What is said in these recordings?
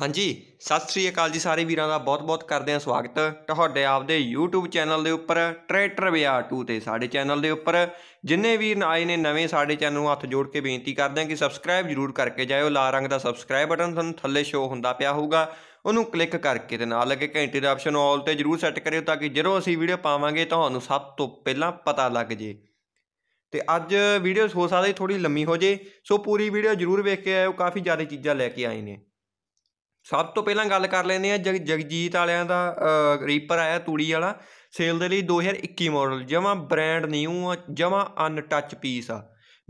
ਹਾਂਜੀ ਸਤਿ ਸ੍ਰੀ ਅਕਾਲ ਜੀ ਸਾਰੇ ਵੀਰਾਂ ਦਾ ਬਹੁਤ-ਬਹੁਤ ਕਰਦੇ ਹਾਂ ਸਵਾਗਤ ਤੁਹਾਡੇ ਆਪਦੇ YouTube ਚੈਨਲ ਦੇ ਉੱਪਰ ਟਰੈਕਟਰ ਵਿਆ 2 ਤੇ ਸਾਡੇ ਚੈਨਲ ਦੇ ਉੱਪਰ ਜਿੰਨੇ ਵੀਰ ਆਏ ਨੇ ਨਵੇਂ ਸਾਡੇ ਚੈਨਲ ਨੂੰ ਹੱਥ ਜੋੜ ਕੇ ਬੇਨਤੀ ਕਰਦੇ ਹਾਂ ਕਿ ਸਬਸਕ੍ਰਾਈਬ ਜਰੂਰ ਕਰਕੇ ਜਾਇਓ ਲਾਲ ਰੰਗ ਦਾ ਸਬਸਕ੍ਰਾਈਬ ਬਟਨ ਤੁਹਾਨੂੰ ਥੱਲੇ ਸ਼ੋ ਹੁੰਦਾ ਪਿਆ ਹੋਊਗਾ ਉਹਨੂੰ ਕਲਿੱਕ ਕਰਕੇ ਤੇ ਨਾਲ ਲੱਗੇ ਘੰਟੀ ਦਾ ਆਪਸ਼ਨ ਆਲ ਤੇ ਜਰੂਰ ਸੈੱਟ ਕਰਿਓ ਤਾਂ ਕਿ ਜਦੋਂ ਅਸੀਂ ਵੀਡੀਓ ਪਾਵਾਂਗੇ ਤੁਹਾਨੂੰ ਸਭ ਤੋਂ ਪਹਿਲਾਂ ਪਤਾ ਲੱਗ ਜੇ ਤੇ ਅੱਜ ਵੀਡੀਓ ਹੋ ਸਕਦਾ ਥੋੜੀ ਲੰਮੀ ਹੋ ਜੇ ਸੋ ਪੂਰੀ ਵੀਡੀਓ ਜਰੂਰ ਵੇਖ ਕੇ ਆਇਓ ਕਾਫੀ ਜ਼ਿਆਦਾ ਚੀਜ਼ਾਂ ਲੈ ਕੇ ਆਏ ਨੇ ਸਭ ਤੋਂ ਪਹਿਲਾਂ ਗੱਲ ਕਰ ਲੈਂਦੇ ਆ ਜਗ ਜਗਜੀਤ ਵਾਲਿਆਂ ਦਾ ਰੀਪਰ ਆਇਆ ਤੂੜੀ ਵਾਲਾ ਸੇਲ ਦੇ ਲਈ 2021 ਮਾਡਲ ਜਮਾ ਬ੍ਰਾਂਡ ਨਿਊ ਆ ਜਮਾ ਅਨਟੱਚ ਪੀਸ ਆ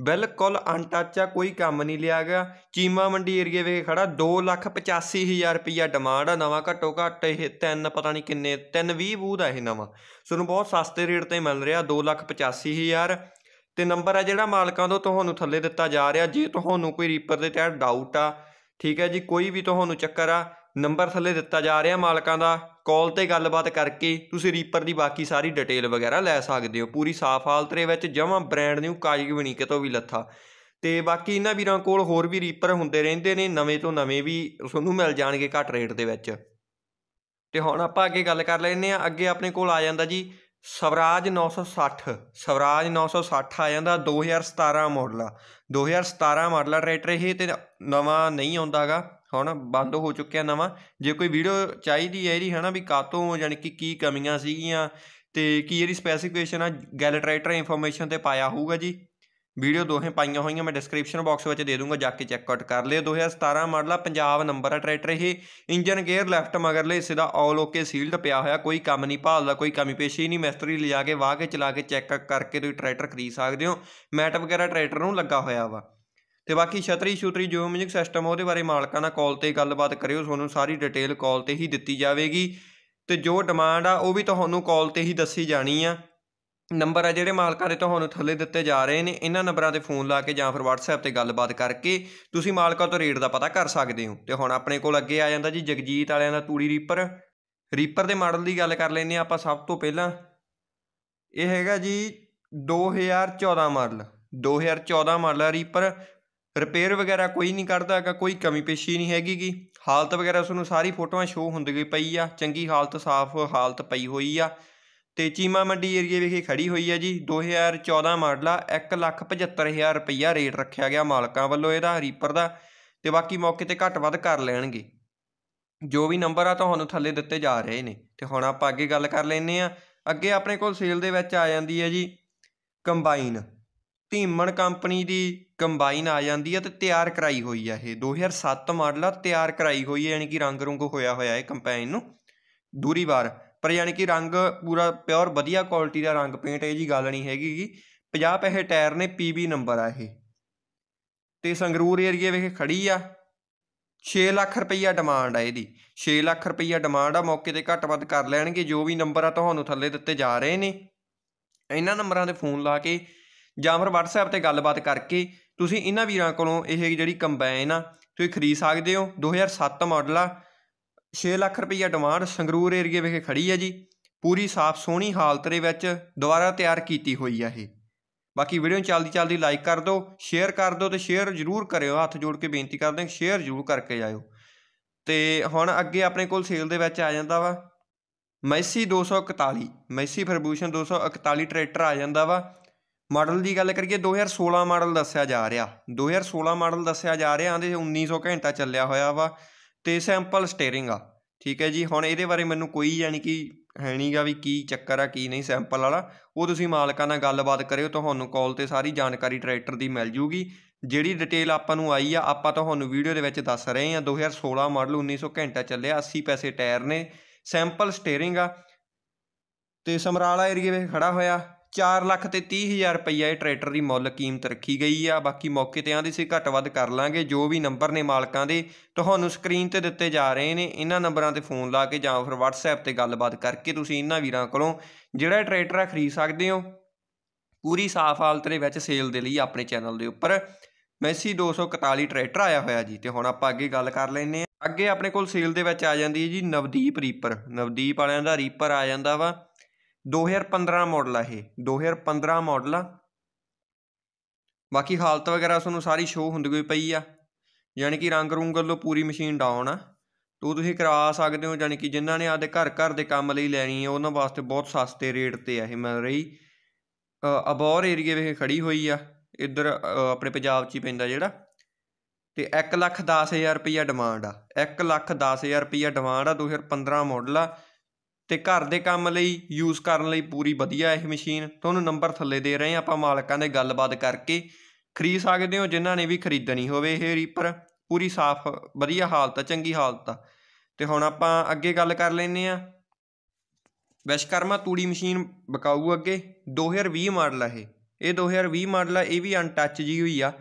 ਬਿਲਕੁਲ ਅਨਟੱਚ ਆ ਕੋਈ ਕੰਮ ਨਹੀਂ ਲਿਆ ਗਿਆ ਚੀਮਾ ਮੰਡੀ ਏਰੀਏ ਵਿੱਚ ਖੜਾ 285000 ਰੁਪਇਆ ਡਿਮਾਂਡ ਆ ਨਵਾਂ ਘੱਟੋ ਘੱਟ ਇਹ ਤਿੰਨ ਪਤਾ ਨਹੀਂ ਕਿੰਨੇ 320 ਬੂਦ ਆ ਇਹ ਨਵਾਂ ਨੂੰ ਬਹੁਤ ਸਸਤੇ ਰੇਟ ਤੇ ਮਿਲ ਰਿਹਾ 285000 ਤੇ ਨੰਬਰ ਆ ਜਿਹੜਾ ਮਾਲਕਾਂ ਤੋਂ ਤੁਹਾਨੂੰ ਥੱਲੇ ਦਿੱਤਾ ਜਾ ਰਿਹਾ ਜੇ ਤੁਹਾਨੂੰ ਕੋਈ ਰੀਪਰ ਦੇ ਤਹਿਤ ਡਾਊਟ ਆ ਠੀਕ ਹੈ ਜੀ ਕੋਈ ਵੀ ਤੁਹਾਨੂੰ ਚੱਕਰ ਆ ਨੰਬਰ ਥੱਲੇ ਦਿੱਤਾ ਜਾ ਰਿਹਾ ਮਾਲਕਾਂ ਦਾ ਕਾਲ ਤੇ ਗੱਲਬਾਤ ਕਰਕੇ ਤੁਸੀਂ ਰੀਪਰ ਦੀ ਬਾਕੀ ਸਾਰੀ ਡਿਟੇਲ ਵਗੈਰਾ ਲੈ ਸਕਦੇ ਹੋ ਪੂਰੀ ਸਾਫ਼ ਹਾਲਤ ਰੇ ਵਿੱਚ ਜਮਾਂ ਬ੍ਰਾਂਡ ਨਿਊ ਵੀ ਬਣੀ ਕਿਤੋਂ ਵੀ ਲੱਥਾ ਤੇ ਬਾਕੀ ਇਹਨਾਂ ਵੀਰਾਂ ਕੋਲ ਹੋਰ ਵੀ ਰੀਪਰ ਹੁੰਦੇ ਰਹਿੰਦੇ ਨੇ ਨਵੇਂ ਤੋਂ ਨਵੇਂ ਵੀ ਤੁਹਾਨੂੰ ਮਿਲ ਜਾਣਗੇ ਘੱਟ ਰੇਟ ਦੇ ਵਿੱਚ ਤੇ ਹੁਣ ਆਪਾਂ ਅੱਗੇ ਗੱਲ ਕਰ ਲੈਨੇ ਆ ਅੱਗੇ ਆਪਣੇ ਕੋਲ ਆ ਜਾਂਦਾ ਜੀ ਸਵਰਾਜ 960 ਸਵਰਾਜ 960 ਆ ਜਾਂਦਾ 2017 ਮਾਡਲ 2017 ਮਾਡਲ ਟਰੈਕਟਰ ਇਹ ਤੇ ਨਵਾਂ ਨਹੀਂ ਆਉਂਦਾਗਾ ਹੁਣ ਬੰਦ ਹੋ ਚੁੱਕਿਆ ਨਵਾਂ ਜੇ ਕੋਈ ਵੀਡੀਓ ਚਾਹੀਦੀ ਹੈ ਇਹਦੀ ਹਨਾ ਵੀ ਕਾਤੋਂ ਯਾਨੀ ਕਿ ਕੀ ਕਮੀਆਂ ਸੀਗੀਆਂ ਤੇ ਕੀ ਇਹਦੀ ਸਪੈਸੀਫਿਕੇਸ਼ਨ ਆ ਗੈਲ ਟਰੈਕਟਰ ਇਨਫੋਰਮੇਸ਼ਨ ਤੇ ਪਾਇਆ ਹੋਊਗਾ ਜੀ ਵੀਡੀਓ ਦੋਹੇ ਪਾਈਆਂ ਹੋਈਆਂ ਮੈਂ ਡਿਸਕ੍ਰਿਪਸ਼ਨ ਬਾਕਸ ਵਿੱਚ ਦੇ ਦੂੰਗਾ ਜਾ ਕੇ ਚੈੱਕ ਆਊਟ ਕਰ ਲਿਓ 2017 ਮਾਡਲ ਆ ਪੰਜਾਬ ਨੰਬਰ ਆ ਟਰੈਕਟਰ ਇਹ ਇੰਜਨ ਗੇਅਰ ਲੈਫਟ ਮਗਰਲੇ ਹਿੱਸੇ ਦਾ ਆਲ ਓਕੇ ਸੀਲਡ ਪਿਆ ਹੋਇਆ ਕੋਈ ਕੰਮ ਨਹੀਂ ਭਾਲਦਾ ਕੋਈ ਕਮੀ ਪੇਸ਼ੀ ਨਹੀਂ ਮਿਸਤਰੀ ਲਿਜਾ ਕੇ ਵਾਹ ਕੇ ਚਲਾ ਕੇ ਚੈੱਕ ਕਰਕੇ ਤੁਸੀਂ ਟਰੈਕਟਰ ਖਰੀਦ ਸਕਦੇ ਹੋ ਮੈਟ ਵਗੈਰਾ ਟਰੈਕਟਰ ਨੂੰ ਲੱਗਾ ਹੋਇਆ ਵਾ ਤੇ ਬਾਕੀ ਛਤਰੀ ਛੂਤਰੀ ਜੋ ਮਿਊਜ਼ਿਕ ਸਿਸਟਮ ਉਹਦੇ ਬਾਰੇ ਮਾਲਕਾਂ ਨਾਲ ਕਾਲ ਤੇ ਗੱਲਬਾਤ ਕਰਿਓ ਤੁਹਾਨੂੰ ਸਾਰੀ ਡਿਟੇਲ ਕਾਲ ਤੇ ਹੀ ਦਿੱਤੀ ਜਾਵੇਗੀ ਤੇ ਜੋ ਡਿਮਾਂਡ ਆ ਉਹ ਵੀ ਤੁਹਾਨੂੰ ਕਾਲ ਤੇ ਹੀ ਦੱਸੀ ਜਾਣੀ ਆ ਨੰਬਰ ਆ ਜਿਹੜੇ ਮਾਲਕਾਂ ਦੇ ਤੁਹਾਨੂੰ ਥੱਲੇ ਦਿੱਤੇ ਜਾ ਰਹੇ ਨੇ ਇਹਨਾਂ ਨੰਬਰਾਂ ਤੇ ਫੋਨ ਲਾ ਕੇ ਜਾਂ ਫਿਰ WhatsApp ਤੇ ਗੱਲਬਾਤ ਕਰਕੇ ਤੁਸੀਂ ਮਾਲਕਾਂ ਤੋਂ ਰੇਟ ਦਾ ਪਤਾ ਕਰ ਸਕਦੇ ਹੋ ਤੇ ਹੁਣ ਆਪਣੇ ਕੋਲ ਅੱਗੇ ਆ ਜਾਂਦਾ ਜੀ ਜਗਜੀਤ ਵਾਲਿਆਂ ਦਾ ਤੂੜੀ ਰੀਪਰ ਰੀਪਰ ਦੇ ਮਾਡਲ ਦੀ ਗੱਲ ਕਰ ਲੈਨੇ ਆ ਆਪਾਂ ਸਭ ਤੋਂ ਪਹਿਲਾਂ ਇਹ ਹੈਗਾ ਜੀ 2014 ਮਾਡਲ 2014 ਮਾਡਲ ਆ ਰੀਪਰ ਰਿਪੇਅਰ ਵਗੈਰਾ ਕੋਈ ਨਹੀਂ ਕਰਦਾ ਹੈਗਾ ਕੋਈ ਕਮੀ ਪੇਸ਼ੀ ਨਹੀਂ ਹੈਗੀ ਗੀ ਹਾਲਤ ਵਗੈਰਾ ਤੁਹਾਨੂੰ ਸਾਰੀ ਫੋਟੋਆਂ ਸ਼ੋ ਹੁੰਦੀ ਗਈ ਪਈ ਆ ਚੰਗੀ ਹਾਲਤ ਸਾਫ਼ ਹਾਲਤ ਪਈ ਹੋਈ ਆ ਤੇ ਚੀਮਾ ਮੰਡੀ ਏਰੀਏ ਵਿਖੇ ਖੜੀ ਹੋਈ ਹੈ ਜੀ 2014 ਮਾਡਲਾ 175000 ਰੁਪਇਆ ਰੇਟ ਰੱਖਿਆ ਗਿਆ ਮਾਲਕਾਂ ਵੱਲੋਂ ਇਹਦਾ ਰੀਪਰ ਦਾ ਤੇ ਬਾਕੀ ਮੌਕੇ ਤੇ ਘੱਟ ਵੱਧ ਕਰ ਲੈਣਗੇ ਜੋ ਵੀ ਨੰਬਰ ਆ ਤੁਹਾਨੂੰ ਥੱਲੇ ਦਿੱਤੇ ਜਾ ਰਹੇ ਨੇ ਤੇ ਹੁਣ ਆਪਾਂ ਅੱਗੇ ਗੱਲ ਕਰ ਲੈਨੇ ਆ ਅੱਗੇ ਆਪਣੇ ਕੋਲ ਸੇਲ ਦੇ ਵਿੱਚ ਆ ਜਾਂਦੀ ਹੈ ਜੀ ਕੰਬਾਈਨ ਧੀਮਣ ਕੰਪਨੀ ਦੀ ਕੰਬਾਈਨ ਆ ਜਾਂਦੀ ਹੈ ਤੇ ਤਿਆਰ ਕਰਾਈ ਹੋਈ ਹੈ ਇਹ 2007 ਮਾਡਲ ਆ ਤਿਆਰ ਕਰਾਈ ਹੋਈ ਹੈ ਯਾਨੀ ਕਿ ਰੰਗ ਰੰਗ ਹੋਇਆ ਹੋਇਆ ਹੈ ਕੰਬਾਈਨ ਨੂੰ ਦੂਰੀ ਵਾਰ ਪਰ ਯਾਨੀ ਕਿ ਰੰਗ ਪੂਰਾ ਪਿਓਰ ਵਧੀਆ ਕੁਆਲਿਟੀ ਦਾ ਰੰਗ ਪੇਂਟ ਇਹ ਜੀ ਗੱਲ ਨਹੀਂ ਹੈਗੀ 50 ਪੈਸੇ ਟਾਇਰ ਨੇ ਪੀਬੀ ਨੰਬਰ ਆ ਇਹ ਤੇ ਸੰਗਰੂਰ ਏਰੀਆ ਵਿਖੇ ਖੜੀ ਆ 6 ਲੱਖ ਰੁਪਈਆ ਡਿਮਾਂਡ ਆ ਇਹਦੀ 6 ਲੱਖ ਰੁਪਈਆ ਡਿਮਾਂਡ ਆ ਮੌਕੇ ਤੇ ਘੱਟ ਵੱਧ ਕਰ ਲੈਣਗੇ ਜੋ ਵੀ ਨੰਬਰ ਆ ਤੁਹਾਨੂੰ ਥੱਲੇ ਦਿੱਤੇ ਜਾ ਰਹੇ ਨੇ ਇਹਨਾਂ ਨੰਬਰਾਂ ਤੇ ਫੋਨ ਲਾ ਕੇ ਜਾਂ ਫਿਰ WhatsApp ਤੇ ਗੱਲਬਾਤ ਕਰਕੇ ਤੁਸੀਂ ਇਹਨਾਂ ਵੀਰਾਂ ਕੋਲੋਂ ਇਹ ਜਿਹੜੀ ਕੰਬਾਈਨ ਆ ਤੁਸੀਂ ਖਰੀਦ ਸਕਦੇ ਹੋ 2007 ਮਾਡਲ ਆ 6 ਲੱਖ ਰੁਪਈਆ ਡਿਮਾਂਡ ਸੰਗਰੂਰ ਏਰੀਆ ਵਿਖੇ ਖੜੀ ਹੈ ਜੀ ਪੂਰੀ ਸਾਫ਼ ਸੋਹਣੀ ਹਾਲਤ ਦੇ ਵਿੱਚ ਦੁਬਾਰਾ ਤਿਆਰ ਕੀਤੀ ਹੋਈ ਹੈ ਇਹ ਬਾਕੀ ਵੀਡੀਓ ਨੂੰ ਚੱਲਦੀ ਚੱਲਦੀ ਲਾਈਕ ਕਰ ਦਿਓ ਸ਼ੇਅਰ ਕਰ ਦਿਓ ਤੇ ਸ਼ੇਅਰ ਜ਼ਰੂਰ ਕਰਿਓ ਹੱਥ ਜੋੜ ਕੇ ਬੇਨਤੀ ਕਰਦੇ ਹਾਂ ਸ਼ੇਅਰ ਜ਼ਰੂਰ ਕਰਕੇ ਜਾਇਓ ਤੇ ਹੁਣ ਅੱਗੇ ਆਪਣੇ ਕੋਲ ਸੇਲ ਦੇ ਵਿੱਚ ਆ ਜਾਂਦਾ ਵਾ ਮੈਸੀ 241 ਮੈਸੀ ਫਰਬੂਸ਼ਨ 241 ਟਰੈਕਟਰ ਆ ਜਾਂਦਾ ਵਾ ਮਾਡਲ ਦੀ ਗੱਲ ਕਰੀਏ 2016 ਮਾਡਲ ਦੱਸਿਆ ਜਾ ਰਿਹਾ 2016 ਮਾਡਲ ਦੱਸਿਆ ਜਾ ਰਿਹਾ ਆਂਦੇ 1900 ਘੰਟਾ ਚੱਲਿਆ ਹੋਇਆ ਵਾ ਤੇ ਸੈਂਪਲ ਸਟੀਅਰਿੰਗ ਆ ਠੀਕ ਹੈ ਜੀ ਹੁਣ ਇਹਦੇ ਬਾਰੇ ਮੈਨੂੰ ਕੋਈ ਯਾਨੀ ਕਿ ਹੈ ਨਹੀਂਗਾ ਵੀ ਕੀ ਚੱਕਰ ਆ ਕੀ ਨਹੀਂ ਸੈਂਪਲ ਵਾਲਾ ਉਹ ਤੁਸੀਂ ਮਾਲਕਾਂ ਨਾਲ ਗੱਲਬਾਤ ਕਰਿਓ ਤੁਹਾਨੂੰ ਕਾਲ ਤੇ ਸਾਰੀ ਜਾਣਕਾਰੀ ਟਰੈਕਟਰ ਦੀ ਮਿਲ ਜੂਗੀ ਜਿਹੜੀ ਡਿਟੇਲ ਆਪਾਂ ਨੂੰ ਆਈ ਆ ਆਪਾਂ ਤੁਹਾਨੂੰ ਵੀਡੀਓ ਦੇ ਵਿੱਚ ਦੱਸ ਰਹੇ ਆ 2016 ਮਾਡਲ 1900 ਘੰਟਾ ਚੱਲਿਆ 80 ਪੈਸੇ ਟਾਇਰ ਨੇ ਸੈਂਪਲ ਸਟੀering ਆ ਤੇ ਸਮਰਾਲਾ ਏਰੀਆ ਵਿੱਚ ਖੜਾ ਹੋਇਆ 4 ਲੱਖ ਤੇ 30 ਹਜ਼ਾਰ ਰੁਪਈਆ ਇਹ ਟਰੈਕਟਰ ਦੀ ਮੁੱਲ ਕੀਮਤ ਰੱਖੀ ਗਈ ਆ ਬਾਕੀ ਮੌਕੇ ਤੇ ਆਂਦੀ ਸੀ ਘੱਟ ਵੱਧ ਕਰ ਲਾਂਗੇ ਜੋ ਵੀ ਨੰਬਰ ਨੇ ਮਾਲਕਾਂ ਦੇ ਤੁਹਾਨੂੰ ਸਕਰੀਨ ਤੇ ਦਿੱਤੇ ਜਾ ਰਹੇ ਨੇ ਇਹਨਾਂ ਨੰਬਰਾਂ ਤੇ ਫੋਨ ਲਾ ਕੇ ਜਾਂ ਫਿਰ WhatsApp ਤੇ ਗੱਲਬਾਤ ਕਰਕੇ ਤੁਸੀਂ ਇਹਨਾਂ ਵੀਰਾਂ ਕੋਲੋਂ ਜਿਹੜਾ ਟਰੈਕਟਰ ਆ ਖਰੀਦ ਸਕਦੇ ਹੋ ਪੂਰੀ ਸਾਫ਼ ਹਾਲਤ ਦੇ ਵਿੱਚ ਸੇਲ ਦੇ ਲਈ ਆਪਣੇ ਚੈਨਲ ਦੇ ਉੱਪਰ ਮੈਸੀ 241 ਟਰੈਕਟਰ ਆਇਆ ਹੋਇਆ ਜੀ ਤੇ ਹੁਣ ਆਪਾਂ ਅੱਗੇ ਗੱਲ ਕਰ ਲੈਨੇ ਆ ਅੱਗੇ ਆਪਣੇ ਕੋਲ ਸੇਲ ਦੇ ਵਿੱਚ ਆ ਜਾਂਦੀ ਹੈ ਜੀ ਨਵਦੀਪ ਰੀਪਰ ਨਵਦੀਪ ਵਾਲਿਆਂ ਦਾ ਰੀਪਰ ਆ ਜਾਂਦਾ ਵਾ 2015 ਮਾਡਲ ਆ ਇਹ 2015 ਮਾਡਲ ਆ ਬਾਕੀ ਹਾਲਤ ਵਗੈਰਾ ਤੁਹਾਨੂੰ ਸਾਰੀ ਸ਼ੋ ਹੁੰਦੀ ਹੋਈ ਪਈ ਆ ਯਾਨੀ ਕਿ ਰੰਗ ਰੂੰਗ ਵੱਲੋਂ ਪੂਰੀ ਮਸ਼ੀਨ ਡਾਉਣ ਆ ਤੋ ਤੁਸੀਂ ਕਰਾ ਸਕਦੇ ਹੋ ਯਾਨੀ ਕਿ ਜਿਨ੍ਹਾਂ ਨੇ ਆਦੇ ਘਰ ਘਰ ਦੇ ਕੰਮ ਲਈ ਲੈਣੀ ਹੈ ਉਹਨਾਂ ਵਾਸਤੇ ਬਹੁਤ ਸਸਤੇ ਰੇਟ ਤੇ ਆ ਇਹ ਮਿਲ ਰਹੀ ਅਬੌਰ ਏਰੀਆ ਵਿੱਚ ਖੜੀ ਹੋਈ ਆ ਇੱਧਰ ਆਪਣੇ ਪੰਜਾਬ 'ਚ ਹੀ ਪੈਂਦਾ ਜਿਹੜਾ ਤੇ 1 ਲੱਖ 10000 ਰੁਪਈਆ ਡਿਮਾਂਡ ਆ 1 ਲੱਖ 10000 ਰੁਪਈਆ ਡਿਮਾਂਡ ਆ 2015 ਮਾਡਲ ਆ ਤੇ ਘਰ ਦੇ ਕੰਮ ਲਈ ਯੂਜ਼ ਕਰਨ ਲਈ ਪੂਰੀ ਵਧੀਆ ਇਹ ਮਸ਼ੀਨ ਤੁਹਾਨੂੰ ਨੰਬਰ ਥੱਲੇ ਦੇ ਰਹੇ ਆ ਆਪਾਂ ਮਾਲਕਾਂ ਦੇ ਗੱਲਬਾਤ ਕਰਕੇ ਖਰੀਦ ਸਕਦੇ ਹੋ ਜਿਨ੍ਹਾਂ ਨੇ ਵੀ ਖਰੀਦਣੀ ਹੋਵੇ ਇਹ ਰੀਪਰ ਪੂਰੀ ਸਾਫ਼ ਵਧੀਆ ਹਾਲਤ ਆ ਚੰਗੀ ਹਾਲਤ ਆ ਤੇ ਹੁਣ ਆਪਾਂ ਅੱਗੇ ਗੱਲ ਕਰ ਲੈਨੇ ਆ ਵਿਸ਼ਕਰਮਾ ਤੂੜੀ ਮਸ਼ੀਨ ਬਕਾਊ ਅੱਗੇ 2020 ਮਾਡਲ ਆ ਇਹ ਇਹ 2020 ਮਾਡਲ ਆ ਇਹ ਵੀ ਅਨਟੱਚ ਜੀ ਹੋਈ ਆ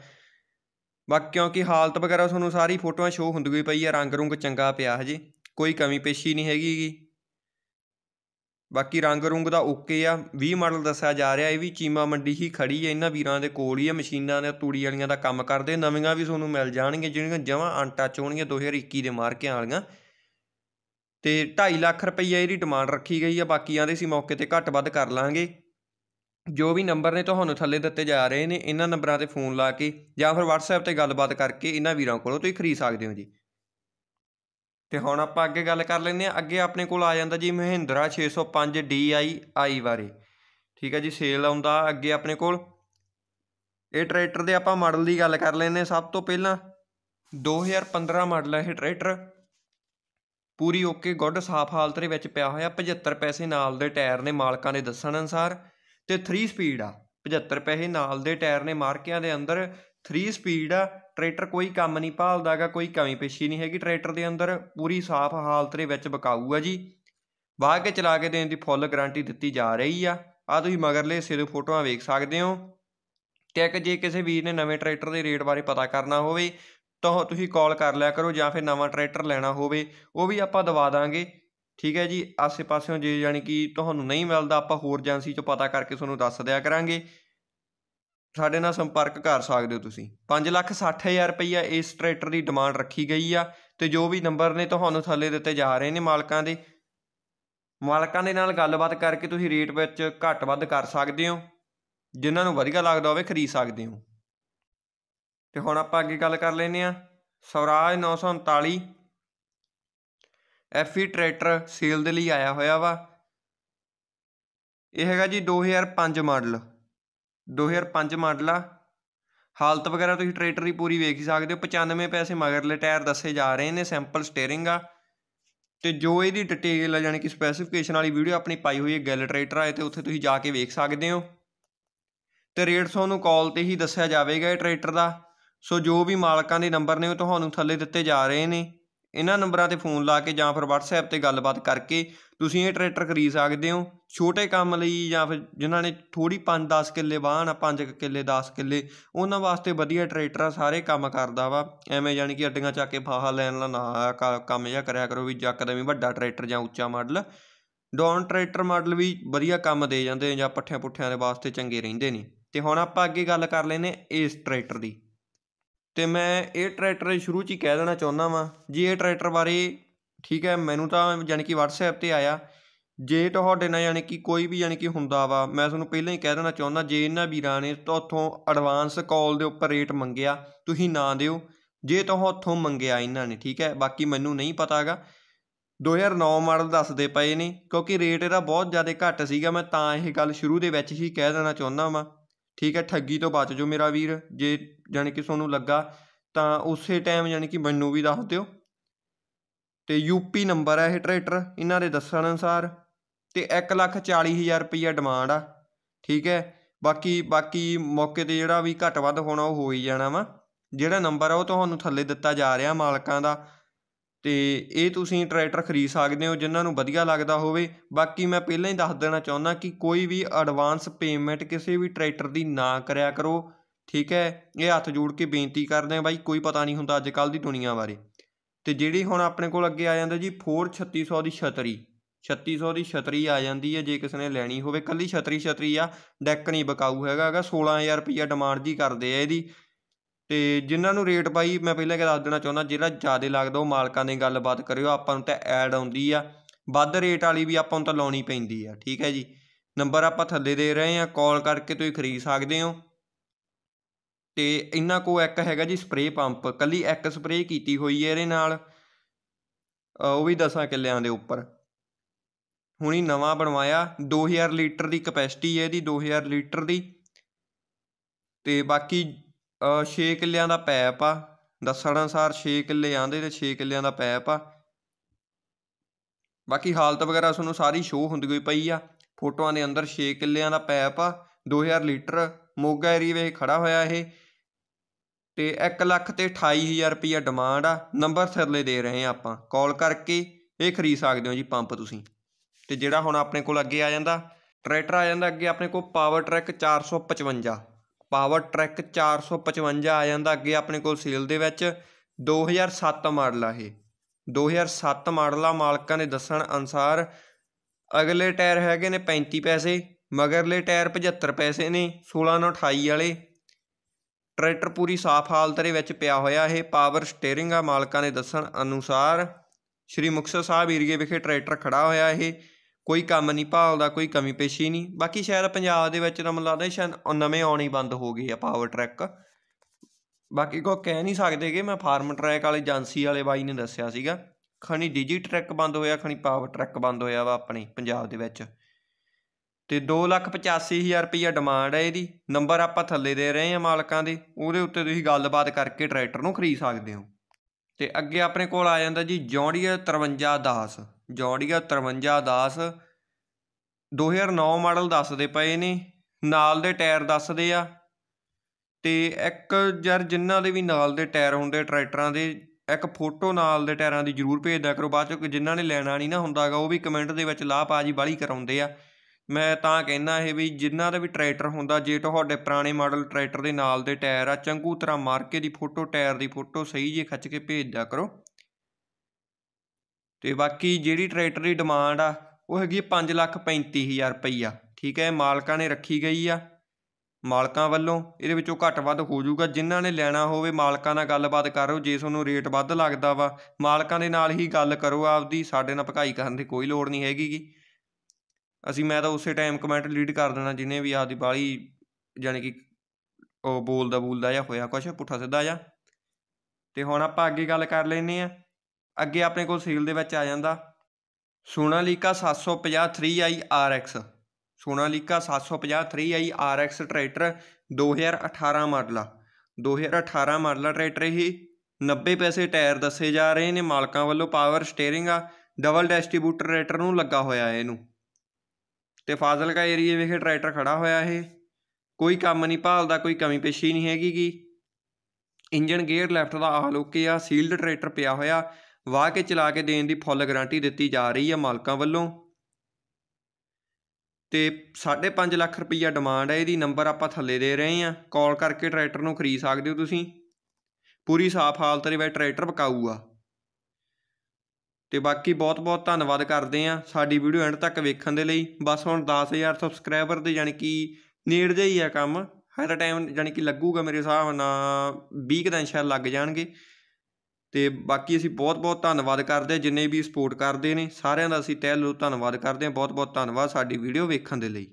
ਬਾਕੀ ਕਿਉਂਕਿ ਹਾਲਤ ਵਗੈਰਾ ਤੁਹਾਨੂੰ ਸਾਰੀ ਫੋਟੋਆਂ ਸ਼ੋ ਹੁੰਦੀ ਗਈ ਪਈ ਆ ਰੰਗ ਰੁੰਗ ਚੰਗਾ ਪਿਆ ਹਜੇ ਕੋਈ ਕਮੀ ਪੇਸ਼ੀ ਨਹੀਂ ਹੈਗੀ ਬਾਕੀ ਰੰਗ ਰੁੰਗ ਦਾ ਓਕੇ ਆ 20 ਮਾਡਲ ਦੱਸਿਆ ਜਾ ਰਿਹਾ ਇਹ ਵੀ ਚੀਮਾ ਮੰਡੀ ਹੀ ਖੜੀ ਹੈ ਇਹਨਾਂ ਵੀਰਾਂ ਦੇ ਕੋਲ ਹੀ ਆ ਮਸ਼ੀਨਾਂ ਦੇ ਤੂੜੀ ਵਾਲੀਆਂ ਦਾ ਕੰਮ ਕਰਦੇ ਨਵੀਆਂ ਵੀ ਤੁਹਾਨੂੰ ਮਿਲ ਜਾਣਗੀਆਂ ਜਿਹੜੀਆਂ ਜਮਾਂ ਅਨਟੱਚ ਹੋਣਗੀਆਂ 2021 ਦੇ ਮਾਰਕਿਆਂ ਵਾਲੀਆਂ ਤੇ 2.5 ਲੱਖ ਰੁਪਈਆ ਇਹਦੀ ਡਿਮਾਂਡ ਰੱਖੀ ਗਈ ਆ ਬਾਕੀਆਂ ਦੇ ਸੀ ਮੌਕੇ ਤੇ ਘੱਟ ਵੱਧ ਕਰ ਲਾਂਗੇ ਜੋ ਵੀ ਨੰਬਰ ਨੇ ਤੁਹਾਨੂੰ ਥੱਲੇ ਦਿੱਤੇ ਜਾ ਰਹੇ ਨੇ ਇਹਨਾਂ ਨੰਬਰਾਂ ਤੇ ਫੋਨ ਲਾ ਕੇ ਜਾਂ ਫਿਰ WhatsApp ਤੇ ਗੱਲਬਾਤ ਕਰਕੇ ਇਹਨਾਂ ਵੀਰਾਂ ਕੋਲੋਂ ਤੁਸੀਂ ਖਰੀਦ ਸਕਦੇ ਹੋ ਜੀ ਤੇ ਹੁਣ ਆਪਾਂ ਅੱਗੇ ਗੱਲ ਕਰ ਲੈਂਦੇ ਆ ਅੱਗੇ ਆਪਣੇ ਕੋਲ ਆ ਜਾਂਦਾ ਜੀ ਮਹਿੰਦਰਾ 605 DI i ਬਾਰੇ ਠੀਕ ਹੈ ਜੀ ਸੇਲ ਆਉਂਦਾ ਅੱਗੇ ਆਪਣੇ ਕੋਲ ਇਹ ਟਰੈਕਟਰ ਦੇ ਆਪਾਂ ਮਾਡਲ ਦੀ ਗੱਲ ਕਰ ਲੈਂਦੇ ਸਭ ਤੋਂ ਪਹਿਲਾਂ 2015 ਮਾਡਲ ਹੈ ਇਹ ਟਰੈਕਟਰ ਪੂਰੀ ਓਕੇ ਗੁੱਡ ਸਾਫ ਹਾਲਤ ਦੇ ਵਿੱਚ ਪਿਆ ਹੋਇਆ 75 ਪੈਸੇ ਨਾਲ ਦੇ ਟਾਇਰ ਨੇ ਮਾਲਕਾਂ ਦੇ ਦੱਸਣ ਅਨਸਾਰ ਤੇ 3 ਸਪੀਡ ਆ 75 ਪੈਸੇ ਨਾਲ ਦੇ ਟਾਇਰ ਨੇ ਮਾਰਕਿਆਂ ਦੇ ਅੰਦਰ 3 ਸਪੀਡ ਆ ਟਰੈਕਟਰ ਕੋਈ ਕੰਮ ਨਹੀਂ ਭਾਲਦਾਗਾ ਕੋਈ ਕਮੀ ਪੇਸ਼ੀ ਨਹੀਂ ਹੈਗੀ ਟਰੈਕਟਰ ਦੇ ਅੰਦਰ ਪੂਰੀ ਸਾਫ਼ ਹਾਲਤ ਦੇ ਵਿੱਚ ਬਕਾਊ ਆ ਜੀ ਵਾਹ ਕੇ ਚਲਾ ਕੇ ਦੇਣ ਦੀ ਫੁੱਲ ਗਾਰੰਟੀ ਦਿੱਤੀ ਜਾ ਰਹੀ ਆ ਆ ਤੁਸੀਂ ਮਗਰਲੇ ਹਿੱਸੇ ਫੋਟੋਆਂ ਵੇਖ ਸਕਦੇ ਹੋ ਤੇ ਇੱਕ ਜੇ ਕਿਸੇ ਵੀਰ ਨੇ ਨਵੇਂ ਟਰੈਕਟਰ ਦੇ ਰੇਟ ਬਾਰੇ ਪਤਾ ਕਰਨਾ ਹੋਵੇ ਤਾਂ ਤੁਸੀਂ ਕਾਲ ਕਰ ਲਿਆ ਕਰੋ ਜਾਂ ਫਿਰ ਨਵਾਂ ਟਰੈਕਟਰ ਲੈਣਾ ਹੋਵੇ ਉਹ ਵੀ ਆਪਾਂ ਦਵਾ ਦਾਂਗੇ ਠੀਕ ਹੈ ਜੀ ਆਸੇ-ਪਾਸਿਓਂ ਜੇ ਯਾਨੀ ਕਿ ਤੁਹਾਨੂੰ ਨਹੀਂ ਮਿਲਦਾ ਆਪਾਂ ਹੋਰ ਏਜੰਸੀ ਚੋਂ ਪਤਾ ਕਰਕੇ ਤੁਹਾਨੂੰ ਦੱਸ ਦਿਆ ਕਰਾਂਗੇ ਸਾਡੇ ਨਾਲ ਸੰਪਰਕ ਕਰ ਸਕਦੇ ਹੋ ਤੁਸੀਂ 560000 ਰੁਪਈਆ ਇਸ ਟਰੈਕਟਰ ਦੀ ਡਿਮਾਂਡ ਰੱਖੀ ਗਈ ਆ ਤੇ ਜੋ ਵੀ ਨੰਬਰ ਨੇ ਤੁਹਾਨੂੰ ਥੱਲੇ ਦਿੱਤੇ ਜਾ ਰਹੇ ਨੇ ਮਾਲਕਾਂ ਦੇ ਮਾਲਕਾਂ ਦੇ ਨਾਲ ਗੱਲਬਾਤ ਕਰਕੇ ਤੁਸੀਂ ਰੇਟ ਵਿੱਚ ਘੱਟ ਵੱਧ ਕਰ ਸਕਦੇ ਹੋ ਜਿਨ੍ਹਾਂ ਨੂੰ ਵਧੀਆ ਲੱਗਦਾ ਹੋਵੇ ਖਰੀਦ ਸਕਦੇ ਹੋ ਤੇ ਹੁਣ ਆਪਾਂ ਅੱਗੇ ਗੱਲ ਕਰ ਲੈਨੇ ਆ Swaraj 939 F e tractor sale ਦੇ ਲਈ ਆਇਆ ਹੋਇਆ ਵਾ ਇਹ ਹੈਗਾ ਜੀ 2005 ਮਾਡਲ 2005 ਮਾਡਲ ਆ ਹਾਲਤ ਵਗੈਰਾ ਤੁਸੀਂ ਟਰੈਕਟਰ ਦੀ ਪੂਰੀ ਵੇਖ ਹੀ ਸਕਦੇ ਹੋ 95 ਪੈਸੇ ਮਗਰਲੇ ਟਾਇਰ ਦੱਸੇ ਜਾ ਰਹੇ ਨੇ ਸੈਂਪਲ ਸਟੀਅਰਿੰਗ ਆ ਤੇ ਜੋ ਇਹਦੀ ਡਿਟੇਲ ਆ ਯਾਨੀ ਕਿ ਸਪੈਸੀਫਿਕੇਸ਼ਨ ਵਾਲੀ ਵੀਡੀਓ ਆਪਣੀ ਪਾਈ ਹੋਈ ਹੈ ਗੈਲ ਟਰੈਕਟਰ ਆਏ ਤੇ ਉੱਥੇ ਤੁਸੀਂ ਜਾ ਕੇ ਵੇਖ ਸਕਦੇ ਹੋ ਤੇ ਰੇਟ ਤੁਹਾਨੂੰ ਕਾਲ ਤੇ ਹੀ ਦੱਸਿਆ ਜਾਵੇਗਾ ਇਹ ਟਰੈਕਟਰ ਦਾ ਸੋ ਜੋ ਵੀ ਮਾਲਕਾਂ ਦੇ ਨੰਬਰ ਨੇ ਉਹ ਤੁਹਾਨੂੰ ਥੱਲੇ ਦਿੱਤੇ ਜਾ ਰਹੇ ਨੇ ਇਹਨਾਂ ਨੰਬਰਾਂ ਤੇ ਫੋਨ ਲਾ ਕੇ ਜਾਂ ਫਿਰ WhatsApp ਤੇ ਗੱਲਬਾਤ ਕਰਕੇ ਤੁਸੀਂ ਇਹ ਟਰੈਕਟਰ ਖਰੀਦ ਸਕਦੇ ਹੋ ਛੋਟੇ ਕੰਮ ਲਈ ਜਾਂ ਫਿਰ ਜਿਨ੍ਹਾਂ ਨੇ ਥੋੜੀ 5-10 ਕਿੱਲੇ ਵਾਹਣ ਆ 5 ਕਿੱਲੇ 10 ਕਿੱਲੇ ਉਹਨਾਂ ਵਾਸਤੇ ਵਧੀਆ ਟਰੈਕਟਰ ਆ ਸਾਰੇ ਕੰਮ ਕਰਦਾ ਵਾ ਐਵੇਂ ਜਾਨੀ ਕਿ ਅੱਡੀਆਂ ਚੱਕ ਕੇ ਫਾਹਾ ਲੈਣ ਦਾ ਨਾ ਕੰਮ ਜਿਆ ਕਰਿਆ ਕਰੋ ਵੀ ਜੱਕ ਦਾ ਵੀ ਵੱਡਾ ਟਰੈਕਟਰ ਜਾਂ ਉੱਚਾ ਮਾਡਲ ਡੌਨ ਟਰੈਕਟਰ ਮਾਡਲ ਵੀ ਵਧੀਆ ਕੰਮ ਦੇ ਜਾਂਦੇ ਜਾਂ ਪੱਠਿਆਂ ਪੁੱਠਿਆਂ ਦੇ ਵਾਸਤੇ ਚੰਗੇ ਰਹਿੰਦੇ ਨੇ ਤੇ ਹੁਣ ਆਪਾਂ ਅੱਗੇ ਗੱਲ ਕਰ ਲੈਨੇ ਇਸ ਟਰੈਕਟਰ ਦੀ ਤੇ ਮੈਂ ਇਹ ਟਰੈਕਟਰ ਸ਼ੁਰੂ 'ਚ ਹੀ ਕਹਿ ਦੇਣਾ ਚਾਹੁੰਦਾ ਵਾਂ ਜੀ ਇਹ ਟਰੈਕਟਰ ਬਾਰੇ ਠੀਕ ਹੈ ਮੈਨੂੰ ਤਾਂ ਯਾਨੀ ਕਿ WhatsApp 'ਤੇ ਆਇਆ ਜੇ ਤੁਹਾਡੇ ਨਾਲ ਯਾਨੀ ਕਿ ਕੋਈ ਵੀ ਯਾਨੀ ਕਿ ਹੁੰਦਾ ਵਾ ਮੈਂ ਤੁਹਾਨੂੰ ਪਹਿਲਾਂ ਹੀ ਕਹਿ ਦੇਣਾ ਚਾਹੁੰਦਾ ਜੇ ਇਹਨਾਂ ਵੀਰਾਂ ਨੇ ਤੁਹਾਥੋਂ ਐਡਵਾਂਸ ਕਾਲ ਦੇ ਉੱਪਰ ਰੇਟ ਮੰਗਿਆ ਤੁਸੀਂ ਨਾ ਦਿਓ ਜੇ ਤੁਹਾਥੋਂ ਮੰਗਿਆ ਇਹਨਾਂ ਨੇ ਠੀਕ ਹੈ ਬਾਕੀ ਮੈਨੂੰ ਨਹੀਂ ਪਤਾਗਾ 2009 ਮਾਡਲ ਦੱਸਦੇ ਪਏ ਨੇ ਕਿਉਂਕਿ ਰੇਟ ਇਹਦਾ ਬਹੁਤ ਜ਼ਿਆਦਾ ਘੱਟ ਸੀਗਾ ਮੈਂ ਤਾਂ ਇਹ ਗੱਲ ਸ਼ੁਰੂ ਦੇ ਵਿੱਚ ਹੀ ਕਹਿ ਦੇਣਾ ਚਾਹੁੰਦਾ ਵਾਂ ਠੀਕ ਹੈ ਠੱਗੀ ਤੋਂ ਬਚ ਜਾਓ ਮੇਰਾ ਵੀਰ ਜੇ ਜਾਣੀ ਕਿ ਤੁਹਾਨੂੰ ਲੱਗਾ ਤਾਂ ਉਸੇ ਟਾਈਮ ਜਾਣੀ ਕਿ ਮੈਨੂੰ ਵੀ ਦੱਸ ਦਿਓ ਤੇ ਯੂਪੀ ਨੰਬਰ ਹੈ ਇਹ ਟਰੈਕਟਰ ਇਹਨਾਂ ਦੇ ਦੱਸਣ ਅਨਸਾਰ ਤੇ 140000 ਰੁਪਇਆ ਡਿਮਾਂਡ ਆ ਠੀਕ ਹੈ ਬਾਕੀ ਬਾਕੀ ਮੌਕੇ ਤੇ ਜਿਹੜਾ ਵੀ ਘੱਟ ਹੋਣਾ ਉਹ ਹੋ ਹੀ ਜਾਣਾ ਵਾ ਜਿਹੜਾ ਨੰਬਰ ਆ ਉਹ ਤੁਹਾਨੂੰ ਥੱਲੇ ਦਿੱਤਾ ਜਾ ਰਿਹਾ ਮਾਲਕਾਂ ਦਾ ਤੇ ਇਹ ਤੁਸੀਂ ਟਰੈਕਟਰ ਖਰੀਦ ਸਕਦੇ ਹੋ ਜਿਨ੍ਹਾਂ ਨੂੰ ਵਧੀਆ ਲੱਗਦਾ ਹੋਵੇ ਬਾਕੀ ਮੈਂ ਪਹਿਲਾਂ ਹੀ ਦੱਸ ਦੇਣਾ ਚਾਹੁੰਦਾ ਕਿ ਕੋਈ ਵੀ ਐਡਵਾਂਸ ਪੇਮੈਂਟ ਕਿਸੇ ਵੀ ਟਰੈਕਟਰ ਦੀ ਨਾ ਕਰਿਆ ਕਰੋ ਠੀਕ ਹੈ ਇਹ ਹੱਥ ਜੋੜ ਕੇ ਬੇਨਤੀ ਕਰਦੇ ਆ ਬਾਈ ਕੋਈ ਪਤਾ ਨਹੀਂ ਹੁੰਦਾ ਅੱਜ ਕੱਲ ਦੀ ਦੁਨੀਆ ਬਾਰੇ ਤੇ ਜਿਹੜੀ ਹੁਣ ਆਪਣੇ ਕੋਲ ਅੱਗੇ ਆ ਜਾਂਦਾ ਜੀ 4600 ਦੀ ਛਤਰੀ 3600 ਦੀ ਛਤਰੀ ਆ ਜਾਂਦੀ ਹੈ ਜੇ ਕਿਸੇ ਨੇ ਲੈਣੀ ਹੋਵੇ ਕੱਲੀ ਛਤਰੀ ਛਤਰੀ ਆ ਡੈਕ ਨਹੀਂ ਬਕਾਊ ਹੈਗਾ ਹੈਗਾ 16000 ਰੁਪਈਆ ਡਿਮਾਂਡ ਜੀ ਕਰਦੇ ਆ ਇਹਦੀ ਅਤੇ ਜਿਨ੍ਹਾਂ ਨੂੰ ਰੇਟ ਬਾਈ ਮੈਂ ਪਹਿਲਾਂ ਹੀ ਦੱਸ ਦੇਣਾ ਚਾਹੁੰਦਾ ਜਿਹੜਾ ਜ਼ਿਆਦਾ ਲੱਗਦਾ ਉਹ ਮਾਲਕਾਂ ਨੇ ਗੱਲਬਾਤ ਕਰਿਓ ਆਪਾਂ ਨੂੰ ਤਾਂ ਐਡ ਆਉਂਦੀ ਆ ਵੱਧ ਰੇਟ ਵਾਲੀ ਵੀ ਆਪਾਂ ਨੂੰ ਤਾਂ ਲਾਉਣੀ ਪੈਂਦੀ ਆ ਠੀਕ ਹੈ ਜੀ ਨੰਬਰ ਆਪਾਂ ਥੱਲੇ ਦੇ ਰਹੇ ਹਾਂ ਕਾਲ ਕਰਕੇ ਤੁਸੀਂ ਖਰੀਦ ਸਕਦੇ ਹੋ ਤੇ ਇਹਨਾਂ ਕੋ ਇੱਕ ਹੈਗਾ ਜੀ ਸਪਰੇਅ ਪੰਪ ਕੱਲੀ ਇੱਕ ਸਪਰੇਅ ਕੀਤੀ ਹੋਈ ਹੈ ਇਹਦੇ ਨਾਲ ਉਹ ਵੀ 10 ਕਿੱਲਿਆਂ ਦੇ ਉੱਪਰ ਹੁਣੀ ਨਵਾਂ ਬਣਵਾਇਆ 2000 ਲੀਟਰ ਦੀ ਕਪੈਸਿਟੀ ਹੈ ਇਹਦੀ 2000 ਲੀਟਰ ਦੀ ਤੇ ਬਾਕੀ 6 ਕਿੱਲਿਆਂ ਦਾ ਪੈਪ ਆ ਦੱਸਣ ਅਨਸਾਰ 6 ਕਿੱਲੇ ਆਂਦੇ ਤੇ 6 ਕਿੱਲਿਆਂ ਦਾ ਪੈਪ ਆ ਬਾਕੀ ਹਾਲਤ ਵਗੈਰਾ ਤੁਹਾਨੂੰ ਸਾਰੀ ਸ਼ੋਅ ਹੁੰਦੀ ਹੋਈ ਪਈ ਆ ਫੋਟੋਆਂ ਦੇ ਅੰਦਰ 6 ਕਿੱਲਿਆਂ ਦਾ ਪੈਪ ਆ 2000 ਲੀਟਰ ਮੋਗਾ ਏਰੀਏ ਖੜਾ ਹੋਇਆ ਇਹ ਤੇ 1 ਲੱਖ ਤੇ 28000 ਰੁਪਇਆ ਡਿਮਾਂਡ ਆ ਨੰਬਰ ਥਰਲੇ ਦੇ ਰਹੇ ਆ ਆਪਾਂ ਕਾਲ ਕਰਕੇ ਇਹ ਖਰੀਦ ਸਕਦੇ ਹੋ ਜੀ ਪੰਪ ਤੁਸੀਂ ਤੇ ਜਿਹੜਾ ਹੁਣ ਆਪਣੇ ਕੋਲ ਅੱਗੇ ਆ ਜਾਂਦਾ ਟਰੈਕਟਰ ਆ ਜਾਂਦਾ ਅੱਗੇ ਆਪਣੇ ਕੋਲ ਪਾਵਰ ਟਰੈਕ 455 ਪਾਵਰ ਟਰੈਕ 455 ਆ ਜਾਂਦਾ ਅੱਗੇ ਆਪਣੇ ਕੋਲ ਸੇਲ ਦੇ ਵਿੱਚ 2007 ਮਾਡਲ ਆ ਇਹ 2007 ਮਾਡਲ ਆ ਮਾਲਕਾਂ ਨੇ ਦੱਸਣ ਅਨਸਾਰ ਅਗਲੇ ਟਾਇਰ ਹੈਗੇ ਨੇ 35 ਪੈਸੇ ਮਗਰਲੇ ਟਾਇਰ 75 ਪੈਸੇ ਨੇ 1628 ਵਾਲੇ ਟਰੈਕਟਰ ਪੂਰੀ ਸਾਫ਼ ਹਾਲਤ ਦੇ ਵਿੱਚ ਪਿਆ ਹੋਇਆ ਇਹ ਪਾਵਰ ਸਟੀering ਆ ਮਾਲਕਾਂ ਨੇ ਦੱਸਣ ਅਨੁਸਾਰ ਸ਼੍ਰੀ ਮੁਕਸਰ ਸਾਹਿਬ ਏਰੀਏ ਵਿਖੇ ਟਰੈਕਟਰ ਖੜਾ ਹੋਇਆ ਇਹ ਕੋਈ ਕੰਮ ਨਹੀਂ ਭਾਲਦਾ ਕੋਈ ਕਮੀ ਪੇਸ਼ੀ ਨਹੀਂ ਬਾਕੀ ਸ਼ਾਇਦ ਪੰਜਾਬ ਦੇ ਵਿੱਚ ਨਾ ਮਨ ਲੱਗਦਾ ਸ਼ਾਇਦ ਨਵੇਂ ਆਉਣੇ ਬੰਦ ਹੋ ਗਏ ਆ ਪਾਵਰ ਟਰੈਕ ਬਾਕੀ ਕੋ ਕਹਿ ਨਹੀਂ ਸਕਦੇ ਕਿ ਮੈਂ ਫਾਰਮ ਟਰੈਕ ਵਾਲੇ ਏਜੰਸੀ ਵਾਲੇ ਬਾਈ ਨੇ ਦੱਸਿਆ ਸੀਗਾ ਖਣੀ ਡਿਜੀ ਟਰੈਕ ਬੰਦ ਹੋਇਆ ਖਣੀ ਪਾਵਰ ਟਰੈਕ ਬੰਦ ਹੋਇਆ ਵਾ ਆਪਣੇ ਪੰਜਾਬ ਦੇ ਵਿੱਚ ਤੇ 285000 ਰੁਪਇਆ ਡਿਮਾਂਡ ਹੈ ਇਹਦੀ ਨੰਬਰ ਆਪਾਂ ਥੱਲੇ ਦੇ ਰਹੇ ਹਾਂ ਮਾਲਕਾਂ ਦੇ ਉਹਦੇ ਉੱਤੇ ਤੁਸੀਂ ਗੱਲਬਾਤ ਕਰਕੇ ਟਰੈਕਟਰ ਨੂੰ ਖਰੀਦ ਸਕਦੇ ਹੋ ਤੇ ਅੱਗੇ ਆਪਣੇ ਕੋਲ ਆ ਜਾਂਦਾ ਜੀ ਜੌਂਡੀਅਰ 5310 ਜੋੜੀਆ 53 ਦਾਸ 2009 ਮਾਡਲ ਦੱਸਦੇ ਪਏ ਨੇ ਨਾਲ ਦੇ ਟਾਇਰ ਦੱਸਦੇ ਆ ਤੇ ਇੱਕ ਜਰ ਜਿਨ੍ਹਾਂ ਦੇ ਵੀ ਨਾਲ ਦੇ ਟਾਇਰ ਹੁੰਦੇ ਟਰੈਕਟਰਾਂ ਦੇ ਇੱਕ ਫੋਟੋ ਨਾਲ ਦੇ ਟਾਇਰਾਂ ਦੀ ਜ਼ਰੂਰ ਭੇਜਦਾ ਕਰੋ ਬਾਅਦ ਚ ਜਿਨ੍ਹਾਂ ਨੇ ਲੈਣਾ ਨਹੀਂ ਨਾ ਹੁੰਦਾਗਾ ਉਹ ਵੀ ਕਮੈਂਟ ਦੇ ਵਿੱਚ ਪਾ ਜੀ ਬਾਲੀ ਕਰਾਉਂਦੇ ਆ ਮੈਂ ਤਾਂ ਕਹਿੰਦਾ ਇਹ ਵੀ ਜਿਨ੍ਹਾਂ ਦਾ ਵੀ ਟਰੈਕਟਰ ਹੁੰਦਾ ਜੇ ਤੁਹਾਡੇ ਪੁਰਾਣੇ ਮਾਡਲ ਟਰੈਕਟਰ ਦੇ ਨਾਲ ਦੇ ਟਾਇਰ ਆ ਚੰਗੂ ਤਰ੍ਹਾਂ ਮਾਰ ਕੇ ਦੀ ਫੋਟੋ ਟਾਇਰ ਦੀ ਫੋਟੋ ਸਹੀ ਜੇ ਖੱਚ ਕੇ ਭੇਜਦਾ ਕਰੋ ਤੇ ਬਾਕੀ ਜਿਹੜੀ ਟਰੈਕਟਰ ਦੀ ਡਿਮਾਂਡ ਆ ਉਹ ਹੈਗੀ 535000 ਰੁਪਈਆ ਠੀਕ ਹੈ ਮਾਲਕਾਂ ਨੇ ਰੱਖੀ ਗਈ ਆ ਮਾਲਕਾਂ ਵੱਲੋਂ ਇਹਦੇ ਵਿੱਚੋਂ ਘੱਟ ਵੱਧ ਹੋ ਜਾਊਗਾ ਜਿਨ੍ਹਾਂ ਨੇ ਲੈਣਾ ਹੋਵੇ ਮਾਲਕਾਂ ਨਾਲ ਗੱਲਬਾਤ ਕਰੋ ਜੇ ਤੁਹਾਨੂੰ ਰੇਟ ਵੱਧ ਲੱਗਦਾ ਵਾ ਮਾਲਕਾਂ ਦੇ ਨਾਲ ਹੀ ਗੱਲ ਕਰੋ ਆਪਦੀ ਸਾਡੇ ਨਾਲ ਭਕਾਈ ਕਰਨ ਦੀ ਕੋਈ ਲੋੜ ਨਹੀਂ ਹੈਗੀ ਗੀ ਅਸੀਂ ਮੈਂ ਤਾਂ ਉਸੇ ਟਾਈਮ ਕਮੈਂਟ ਲੀਡ ਕਰ ਦੇਣਾ ਜਿਨੇ ਵੀ ਆਪਦੀ ਬਾਲੀ ਯਾਨੀ ਕਿ ਉਹ ਬੋਲਦਾ ਬੋਲਦਾ ਜਾਂ ਹੋਇਆ ਕੁਛ ਪੁੱਠਾ ਸਿੱਧਾ ਜਾਂ ਤੇ ਹੁਣ ਆਪਾਂ ਅੱਗੇ ਗੱਲ ਕਰ ਲੈਨੇ ਆ ਅੱਗੇ ਆਪਣੇ ਕੋਲ ਸੀਲ ਦੇ ਵਿੱਚ ਆ ਜਾਂਦਾ Sonalika 750 3i RX Sonalika 750 3i RX tractor 2018 model 2018 model tractor ਇਹ 90 ਪੈਸੇ ਟਾਇਰ ਦੱਸੇ ਜਾ ਰਹੇ ਨੇ ਮਾਲਕਾਂ ਵੱਲੋਂ ਪਾਵਰ ਸਟੀering ਆ ਡਬਲ ਡਿਸਟ੍ਰੀਬਿਊਟਰ ਟਰੈਕਟਰ ਨੂੰ ਲੱਗਾ ਹੋਇਆ ਹੈ ਇਹਨੂੰ ਤੇ ਫਾਜ਼ਲਕਾ ਏਰੀਆ ਵਿਖੇ ਟਰੈਕਟਰ ਖੜਾ ਹੋਇਆ ਇਹ ਕੋਈ ਕੰਮ ਨਹੀਂ ਭਾਲਦਾ ਕੋਈ ਕਮੀ ਪੇਸ਼ੀ ਨਹੀਂ ਹੈਗੀ ਕੀ ਇੰਜਨ ਗੇਅਰ ਲੈਫਟ ਦਾ ਆਲ ਓਕੇ ਆ ਸੀਲਡ ਟਰੈਕਟਰ ਪਿਆ ਹੋਇਆ ਵਾਹ ਕੇ ਚਲਾ ਕੇ ਦੇਣ ਦੀ ਫੁੱਲ ਗਾਰੰਟੀ ਦਿੱਤੀ ਜਾ ਰਹੀ ਹੈ ਮਾਲਕਾਂ ਵੱਲੋਂ ਤੇ 5.5 ਲੱਖ ਰੁਪਈਆ ਡਿਮਾਂਡ ਹੈ ਇਹਦੀ ਨੰਬਰ ਆਪਾਂ ਥੱਲੇ ਦੇ ਰਹੇ ਹਾਂ ਕਾਲ ਕਰਕੇ ਟਰੈਕਟਰ ਨੂੰ ਖਰੀਦ ਸਕਦੇ ਹੋ ਤੁਸੀਂ ਪੂਰੀ ਸਾਫ਼ ਹਾਲਤ ਦੇ ਵਿੱਚ ਟਰੈਕਟਰ ਬਕਾਊ ਆ ਤੇ ਬਾਕੀ ਬਹੁਤ-ਬਹੁਤ ਧੰਨਵਾਦ ਕਰਦੇ ਆ ਸਾਡੀ ਵੀਡੀਓ ਐਂਡ ਤੱਕ ਵੇਖਣ ਦੇ ਲਈ ਬਸ ਹੁਣ 10000 ਸਬਸਕ੍ਰਾਈਬਰ ਦੇ ਯਾਨੀ ਕਿ ਨੇੜ ਜਾਈ ਆ ਕੰਮ ਹਰ ਟਾਈਮ ਯਾਨੀ ਕਿ ਲੱਗੂਗਾ ਮੇਰੇ ਹਿਸਾਬ ਨਾਲ 20 ਦਿਨ ਸ਼ਾਇਦ ਲੱਗ ਜਾਣਗੇ ਤੇ ਬਾਕੀ ਅਸੀਂ ਬਹੁਤ ਬਹੁਤ ਧੰਨਵਾਦ ਕਰਦੇ ਜਿੰਨੇ ਵੀ ਸਪੋਰਟ ਕਰਦੇ ਨੇ ਸਾਰਿਆਂ ਦਾ ਅਸੀਂ ਤਹਿ ਦਿਲੋਂ ਧੰਨਵਾਦ ਕਰਦੇ ਹਾਂ ਬਹੁਤ ਬਹੁਤ ਧੰਨਵਾਦ ਸਾਡੀ ਵੀਡੀਓ ਵੇਖਣ ਦੇ ਲਈ